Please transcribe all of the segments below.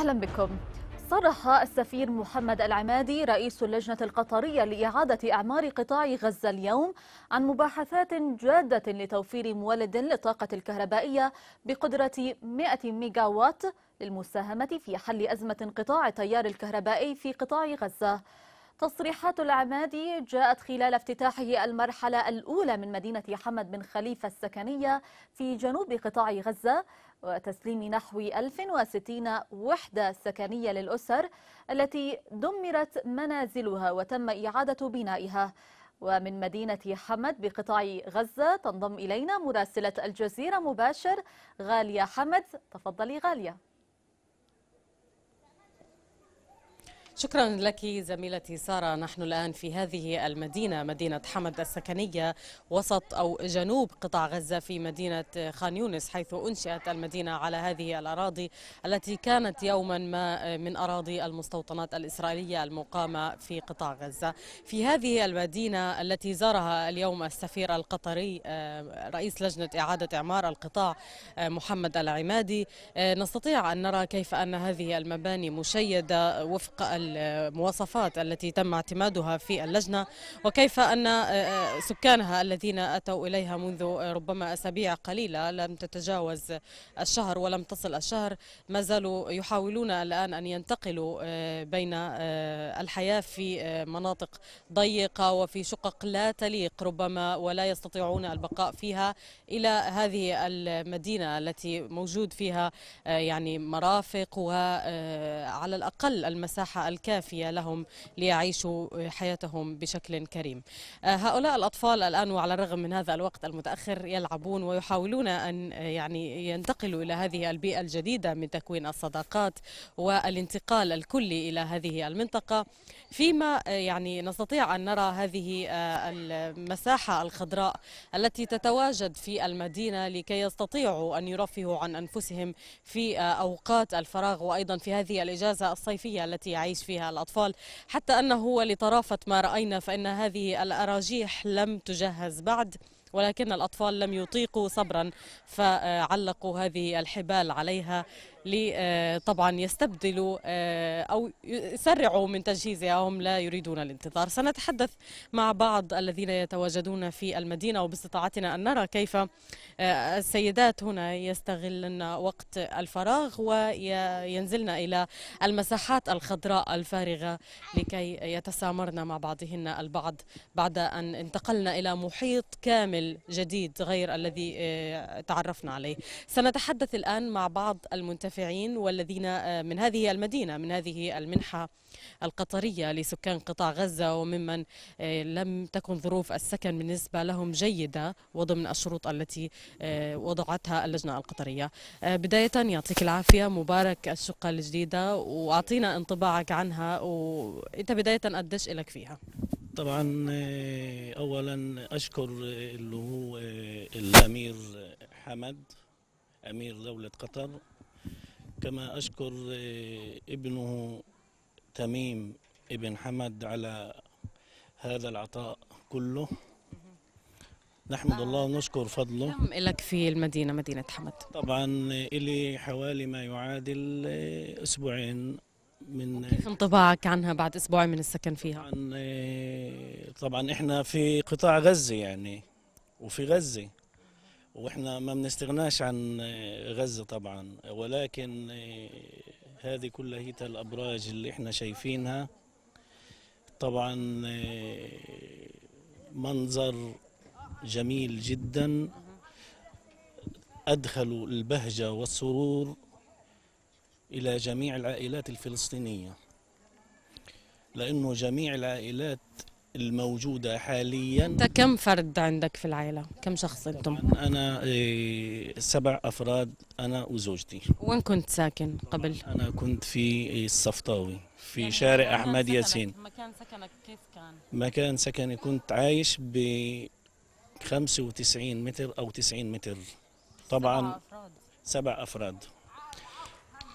أهلا بكم صرح السفير محمد العمادي رئيس اللجنة القطرية لإعادة أعمار قطاع غزة اليوم عن مباحثات جادة لتوفير مولد للطاقة الكهربائية بقدرة 100 ميجاوات للمساهمة في حل أزمة انقطاع التيار الكهربائي في قطاع غزة تصريحات العمادي جاءت خلال افتتاحه المرحلة الأولى من مدينة حمد بن خليفة السكنية في جنوب قطاع غزة وتسليم نحو 1060 وحدة سكنية للأسر التي دمرت منازلها وتم إعادة بنائها ومن مدينة حمد بقطاع غزة تنضم إلينا مراسلة الجزيرة مباشر غالية حمد تفضلي غالية شكرا لك زميلتي سارة نحن الآن في هذه المدينة مدينة حمد السكنية وسط أو جنوب قطاع غزة في مدينة خان يونس حيث أنشئت المدينة على هذه الأراضي التي كانت يوما ما من أراضي المستوطنات الإسرائيلية المقامة في قطاع غزة في هذه المدينة التي زارها اليوم السفير القطري آه، رئيس لجنة إعادة إعمار القطاع آه، محمد العمادي آه، نستطيع أن نرى كيف أن هذه المباني مشيدة وفق ال المواصفات التي تم اعتمادها في اللجنة وكيف أن آه، آه، سكانها الذين أتوا إليها منذ آه، ربما أسابيع قليلة لم تتجاوز الشهر ولم تصل الشهر ما زالوا يحاولون الآن أن ينتقلوا بين الحياة في مناطق ضيقة وفي شقق لا تليق ربما ولا يستطيعون البقاء فيها إلى هذه المدينة التي موجود فيها يعني مرافق وعلى الأقل المساحة الكافية لهم ليعيشوا حياتهم بشكل كريم آه، هؤلاء الأطفال الآن وعلى الرغم من هذا الوقت المتأخر يلعبون ويحاولون أن آه، يعني ينتقلوا إلى هذه البيئة الجديدة من تكوين الصداقات والانتقال الكلي إلى هذه المنطقة فيما آه، يعني نستطيع أن نرى هذه المساحة الخضراء التي تتواجد في المدينة لكي يستطيعوا أن يرفهوا عن أنفسهم في أوقات الفراغ وأيضا في هذه الإجازة الصيفية التي يعيش فيها فيها الأطفال حتى أنه لطرافة ما رأينا فإن هذه الأراجيح لم تجهز بعد ولكن الأطفال لم يطيقوا صبرا فعلقوا هذه الحبال عليها آه، طبعا يستبدلوا آه، أو يسرعوا من تجهيزها هم لا يريدون الانتظار سنتحدث مع بعض الذين يتواجدون في المدينة وباستطاعتنا أن نرى كيف آه، السيدات هنا يستغلن وقت الفراغ وينزلن إلى المساحات الخضراء الفارغة لكي يتسامرن مع بعضهن البعض بعد أن انتقلنا إلى محيط كامل جديد غير الذي تعرفنا عليه سنتحدث الآن مع بعض المنتفعين المنتفعين والذين آه، من هذه المدينة من هذه المنحة القطرية لسكان قطاع غزة وممن آه، لم تكن ظروف السكن بالنسبة لهم جيدة وضمن الشروط التي آه، وضعتها اللجنة القطرية بداية يعطيك العافية مبارك الشقة الجديدة وأعطينا انطباعك عنها وإنت بداية قديش إلك فيها طبعا اولا اشكر اللي هو الامير حمد امير دوله قطر كما أشكر آه، ابنه تميم ابن حمد على هذا العطاء كله نحمد نعم. الله ونشكر فضله كم نعم، لك في المدينة مدينة حمد؟ طبعا آه، إلي حوالي ما يعادل آه، أسبوعين من كيف انطباعك عنها بعد أسبوعين من السكن فيها؟ طبعا, طبعا إحنا في قطاع غزة يعني وفي غزة واحنا ما بنستغناش عن غزه طبعا ولكن هذه كلها الابراج اللي احنا شايفينها طبعا منظر جميل جدا ادخلوا البهجه والسرور الى جميع العائلات الفلسطينيه لانه جميع العائلات الموجودة حاليا أنت كم فرد عندك في العائلة؟ كم شخص أنتم؟ أنا إيه، سبع أفراد أنا وزوجتي وين كنت ساكن قبل؟ أنا كنت في الصفطاوي في يعني شارع أحمد ياسين مكان سكنك كيف كان؟ مكان سكني كنت عايش ب 95 متر أو 90 متر طبعا سبع أفراد, سبع أفراد.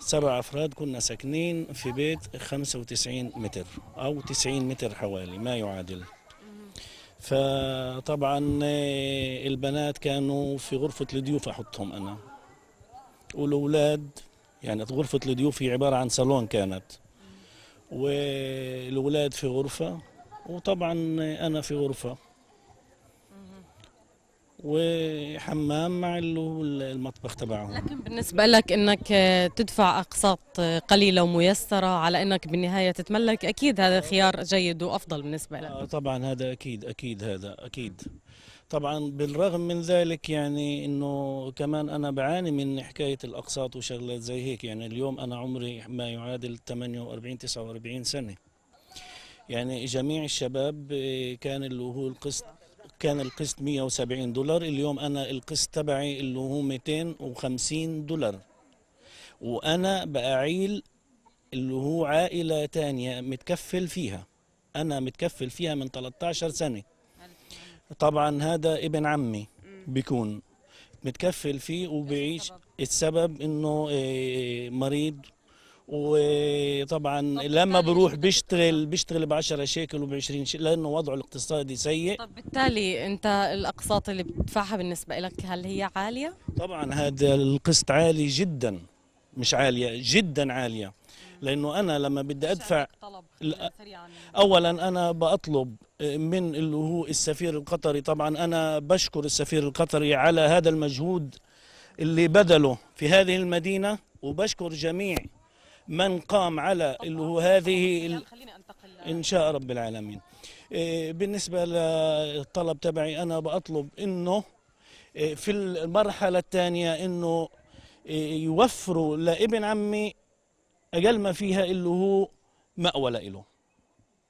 سبع أفراد كنا ساكنين في بيت 95 متر أو 90 متر حوالي ما يعادل فطبعا البنات كانوا في غرفة الضيوف أحطهم أنا والأولاد يعني غرفة الضيوف هي عبارة عن صالون كانت والأولاد في غرفة وطبعا أنا في غرفة وحمام مع المطبخ تبعهم لكن بالنسبة لك أنك تدفع أقساط قليلة وميسرة على أنك بالنهاية تتملك أكيد هذا خيار جيد وأفضل بالنسبة لك آه، طبعا هذا أكيد أكيد هذا أكيد طبعا بالرغم من ذلك يعني انه كمان انا بعاني من حكايه الاقساط وشغلات زي هيك يعني اليوم انا عمري ما يعادل 48 49 سنه يعني جميع الشباب آه، كان اللي هو القسط كان القسط 170 دولار اليوم انا القسط تبعي اللي هو 250 دولار وانا باعيل اللي هو عائله ثانيه متكفل فيها انا متكفل فيها من 13 سنه طبعا هذا ابن عمي بيكون متكفل فيه وبيعيش السبب انه إيه، مريض وطبعا لما بروح بيشتغل بيشتغل ب 10 شيكل وب 20 شيكل لانه وضعه الاقتصادي سيء طب بالتالي انت الاقساط اللي بتدفعها بالنسبه لك هل هي عاليه؟ طبعا هذا القسط عالي جدا مش عاليه جدا عاليه لانه انا لما بدي ادفع اولا انا بطلب من اللي هو السفير القطري طبعا انا بشكر السفير القطري على هذا المجهود اللي بذله في هذه المدينه وبشكر جميع من قام على اللي هو هذه ال... ان شاء رب العالمين إيه، بالنسبه للطلب تبعي انا بطلب انه إيه، في المرحله الثانيه انه إيه، يوفروا لابن عمي اقل ما فيها اللي هو ماوى له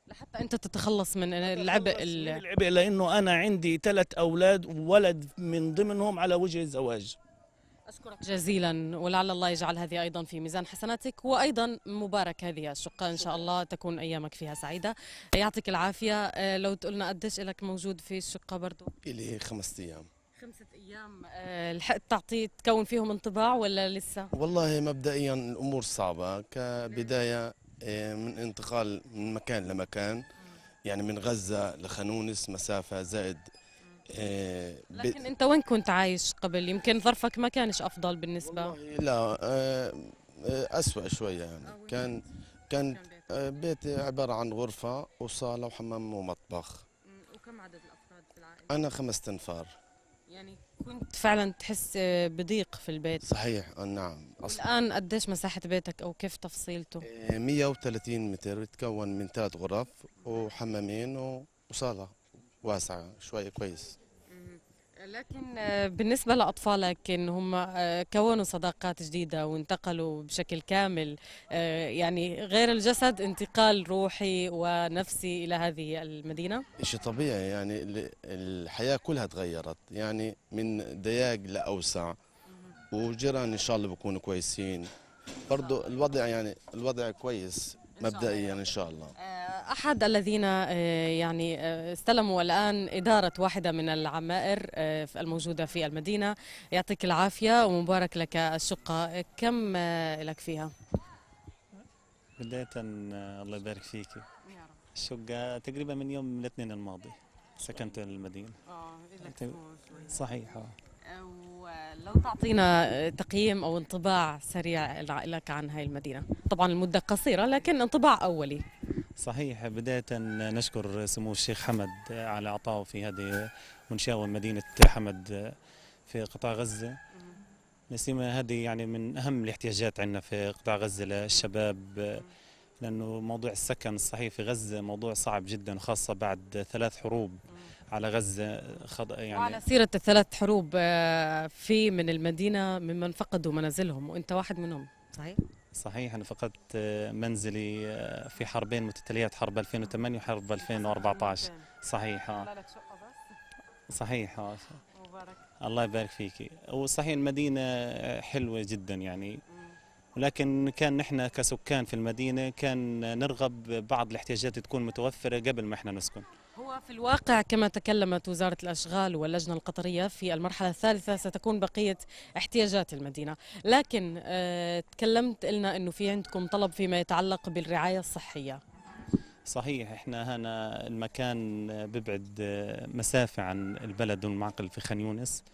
لحتى انت تتخلص من العبء العبء لانه انا عندي ثلاث اولاد وولد من ضمنهم على وجه الزواج أشكرك جزيلا ولعل الله يجعل هذه أيضا في ميزان حسناتك وأيضا مبارك هذه الشقة إن شاء الله تكون أيامك فيها سعيدة يعطيك العافية آه، لو تقولنا قديش إلك موجود في الشقة برضو إلي خمسة أيام خمسة أيام آه، لحقت تعطي تكون فيهم انطباع ولا لسه؟ والله مبدئيا الأمور صعبة كبداية آه، من انتقال من مكان لمكان يعني من غزة لخنونس مسافة زائد لكن انت وين كنت عايش قبل يمكن ظرفك ما كانش افضل بالنسبه لا آه، آه، اسوأ شويه يعني كان كان آه، بيتي عباره عن غرفه وصاله وحمام ومطبخ وكم عدد الافراد في العائله انا خمس انفار يعني كنت فعلا تحس بضيق في البيت صحيح نعم أصلاً. الان قديش مساحه بيتك او كيف تفصيلته 130 متر يتكون من ثلاث غرف وحمامين وصاله واسعه شوي كويس لكن آه، بالنسبة لأطفالك إن هم آه، كونوا صداقات جديدة وانتقلوا بشكل كامل آه، يعني غير الجسد انتقال روحي ونفسي إلى هذه المدينة؟ شيء طبيعي يعني الحياة كلها تغيرت يعني من ضيق لأوسع وجيران إن شاء الله بيكونوا كويسين برضو الوضع يعني الوضع كويس مبدئيا إن شاء الله أحد الذين آه، يعني آه، استلموا الآن إدارة واحدة من العمائر آه، الموجودة في المدينة يعطيك العافية ومبارك لك الشقة كم لك فيها؟ بداية الله يبارك فيك الشقة تقريبا من يوم الاثنين الماضي سكنت طيب. المدينة اه صحيح لو تعطينا تقييم او انطباع سريع لك عن هاي المدينة طبعا المدة قصيرة لكن انطباع أولي صحيح بداية نشكر سمو الشيخ حمد على أعطائه في هذه منشاة مدينة حمد في قطاع غزة نسيمة هذه يعني من أهم الاحتياجات عندنا في قطاع غزة للشباب لأنه موضوع السكن الصحيح في غزة موضوع صعب جدا خاصة بعد ثلاث حروب على غزة خض... يعني وعلى سيرة الثلاث حروب آه، في من المدينة ممن فقدوا منازلهم وأنت واحد منهم صحيح صحيح أنا فقدت منزلي في حربين متتاليات حرب 2008 وحرب 2014 صحيح آه. صحيح آه. الله يبارك فيك وصحيح المدينة حلوة جدا يعني ولكن كان نحن كسكان في المدينة كان نرغب بعض الاحتياجات تكون متوفرة قبل ما احنا نسكن هو في الواقع كما تكلمت وزارة الأشغال واللجنة القطرية في المرحلة الثالثة ستكون بقية احتياجات المدينة لكن آه، تكلمت لنا أنه في عندكم طلب فيما يتعلق بالرعاية الصحية صحيح احنا هنا المكان ببعد آه، مسافة عن البلد والمعقل في خان يونس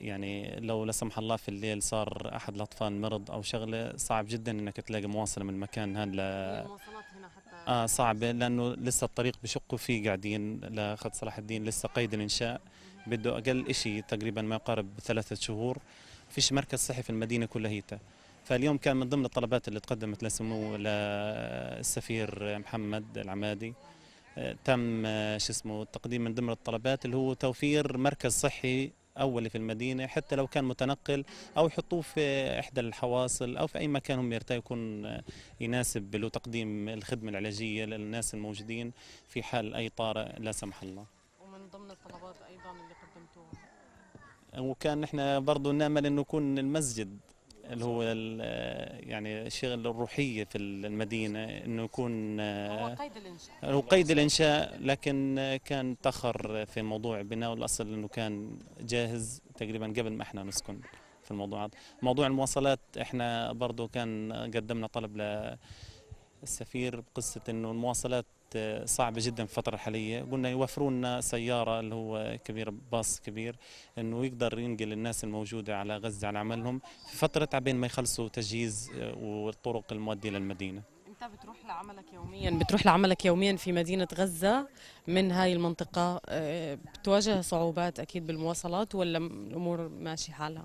يعني لو لا سمح الله في الليل صار احد الاطفال مرض او شغله صعب جدا انك تلاقي مواصله من المكان هذا ل... المواصلات هنا حتى اه صعبه لانه لسه الطريق بشقوا فيه قاعدين لخط صلاح الدين لسه قيد الانشاء بده اقل شيء تقريبا ما يقارب ثلاثه شهور فيش مركز صحي في المدينه كلهيتها فاليوم كان من ضمن الطلبات اللي تقدمت لسمو للسفير محمد العمادي آه، تم آه، شو اسمه التقديم من ضمن الطلبات اللي هو توفير مركز صحي اولي في المدينه حتى لو كان متنقل او يحطوه في احدى الحواصل او في اي مكان هم يرتاح يكون آه، يناسب له تقديم الخدمه العلاجيه للناس الموجودين في حال اي طارئ لا سمح الله. ومن ضمن الطلبات ايضا اللي قدمتوها؟ وكان نحن برضه نامل انه يكون المسجد اللي هو يعني الشغل الروحية في المدينة انه يكون هو آه، قيد الانشاء هو قيد الانشاء لكن كان تاخر في موضوع بناء الاصل انه كان جاهز تقريبا قبل ما احنا نسكن في الموضوعات موضوع المواصلات احنا برضه كان قدمنا طلب للسفير بقصة انه المواصلات صعبه جدا في الفتره الحاليه قلنا يوفروا لنا سياره اللي هو كبير باص كبير انه يقدر ينقل الناس الموجوده على غزه على عملهم في فتره عبين ما يخلصوا تجهيز والطرق المؤديه للمدينه انت بتروح لعملك يوميا بتروح لعملك يوميا في مدينه غزه من هاي المنطقه أه، بتواجه صعوبات اكيد بالمواصلات ولا الامور ماشي حالها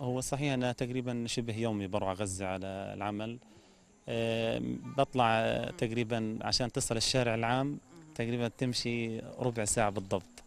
هو صحيح انا تقريبا شبه يومي بروح غزه على العمل بطلع تقريبا عشان تصل الشارع العام تقريبا تمشي ربع ساعة بالضبط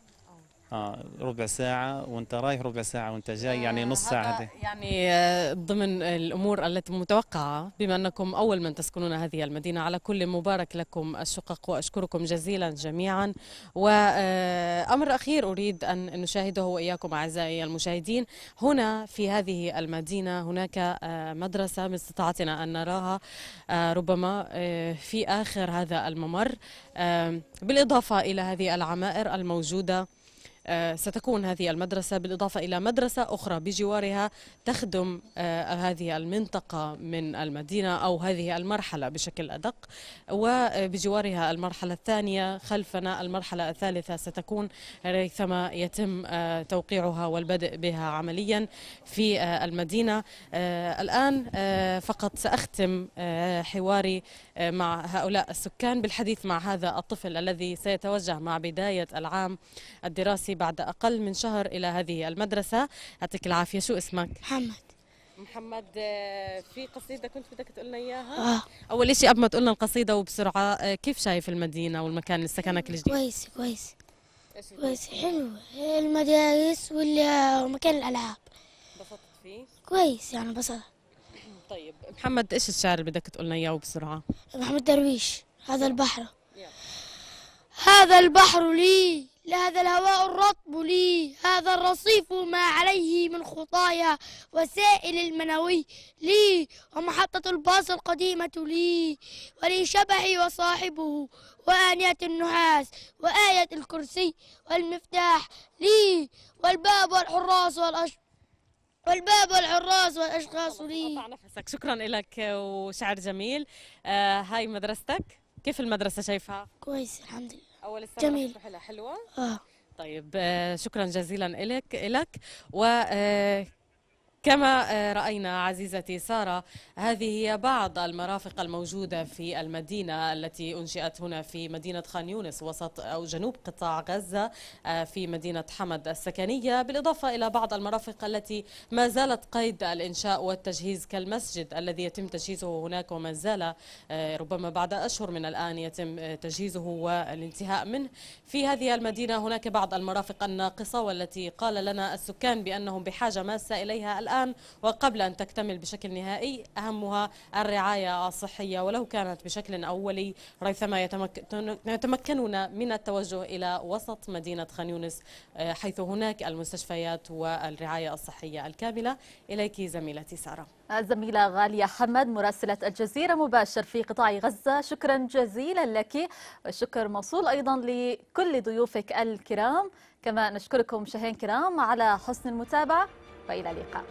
اه ربع ساعة وانت رايح ربع ساعة وانت جاي يعني آه، نص ساعة هذا يعني آه، ضمن الامور التي متوقعة بما انكم اول من تسكنون هذه المدينة على كل مبارك لكم الشقق واشكركم جزيلا جميعا وامر آه، اخير اريد ان نشاهده واياكم اعزائي المشاهدين هنا في هذه المدينة هناك مدرسة من استطاعتنا ان نراها ربما في اخر هذا الممر بالاضافة الى هذه العمائر الموجودة آه، ستكون هذه المدرسة بالإضافة إلى مدرسة أخرى بجوارها تخدم آه، هذه المنطقة من المدينة أو هذه المرحلة بشكل أدق وبجوارها المرحلة الثانية خلفنا المرحلة الثالثة ستكون ريثما يتم آه، توقيعها والبدء بها عمليا في المدينة الآن فقط سأختم حواري مع هؤلاء السكان بالحديث مع هذا الطفل الذي سيتوجه مع بداية العام الدراسي بعد أقل من شهر إلى هذه المدرسة يعطيك العافية شو اسمك؟ محمد محمد آه، في قصيدة كنت بدك تقولنا إياها؟ آه. أول شيء قبل ما تقولنا القصيدة وبسرعة آه، كيف شايف المدينة والمكان اللي سكنك الجديد؟ كويس كويس كويس حلو المدارس والمكان آه، الألعاب انبسطت فيه؟ كويس يعني انبسطت طيب محمد ايش الشعر اللي بدك تقولنا اياه بسرعه؟ محمد درويش هذا البحر هذا البحر لي لهذا الهواء الرطب لي هذا الرصيف ما عليه من خطايا وسائل المنوي لي ومحطة الباص القديمة لي ولي شبحي وصاحبه وآنية النحاس وآية الكرسي والمفتاح لي والباب والحراس والأشخاص والباب والحراس والاشخاص لي نفسك شكرا لك وشعر جميل آه هاي مدرستك كيف المدرسه شايفها كويس الحمد لله اول السنه جميل حلوه اه طيب آه، شكرا جزيلا لك لك و آه، كما آه، رأينا عزيزتي سارة هذه هي بعض المرافق الموجودة في المدينة التي أنشئت هنا في مدينة خان يونس وسط أو جنوب قطاع غزة آه، في مدينة حمد السكنية بالإضافة إلى بعض المرافق التي ما زالت قيد الإنشاء والتجهيز كالمسجد الذي يتم تجهيزه هناك وما زال آه، ربما بعد أشهر من الآن يتم تجهيزه والانتهاء منه في هذه المدينة هناك بعض المرافق الناقصة والتي قال لنا السكان بأنهم بحاجة ماسة إليها الآن الآن وقبل أن تكتمل بشكل نهائي أهمها الرعاية الصحية ولو كانت بشكل أولي ريثما يتمكنون من التوجه إلى وسط مدينة خان يونس آه، حيث هناك المستشفيات والرعاية الصحية الكاملة إليك زميلتي سارة الزميلة غالية حمد مراسلة الجزيرة مباشر في قطاع غزة شكرا جزيلا لك والشكر موصول أيضا لكل ضيوفك الكرام كما نشكركم شهين كرام على حسن المتابعة وإلى اللقاء